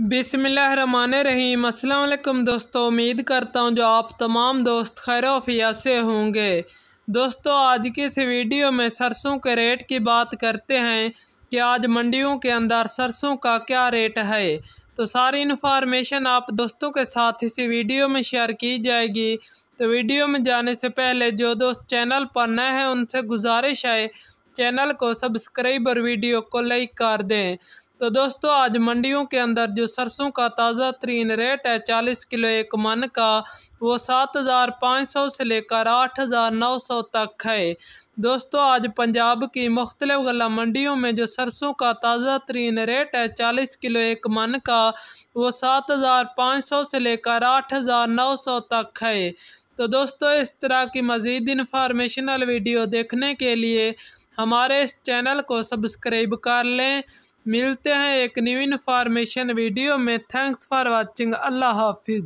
रहीम अल्लाम दोस्तों उम्मीद करता हूँ जो आप तमाम दोस्त खैर वफिया से होंगे दोस्तों आज की इस वीडियो में सरसों के रेट की बात करते हैं कि आज मंडियों के अंदर सरसों का क्या रेट है तो सारी इन्फॉर्मेशन आप दोस्तों के साथ इसी वीडियो में शेयर की जाएगी तो वीडियो में जाने से पहले जो दोस्त चैनल पर नए हैं उनसे गुजारिश है चैनल को सब्सक्राइब और वीडियो को लाइक कर दें तो दोस्तों आज मंडियों के अंदर जो सरसों का ताज़ा तरीन रेट है चालीस किलो एक मन का वो सात हज़ार पाँच सौ से लेकर आठ हज़ार नौ सौ तक है दोस्तों आज पंजाब की मुख्तलिफ गला मंडियों में जो सरसों का ताज़ा तरीन रेट है चालीस किलो एक मन का वो सात हज़ार पाँच सौ से लेकर आठ हज़ार नौ सौ तक है तो दोस्तों इस तरह की मज़ीद इन्फॉर्मेशनल वीडियो देखने के लिए हमारे इस चैनल को सब्सक्राइब कर लें मिलते हैं एक न्यू इन्फॉर्मेशन वीडियो में थैंक्स फॉर वाचिंग अल्लाह हाफिज़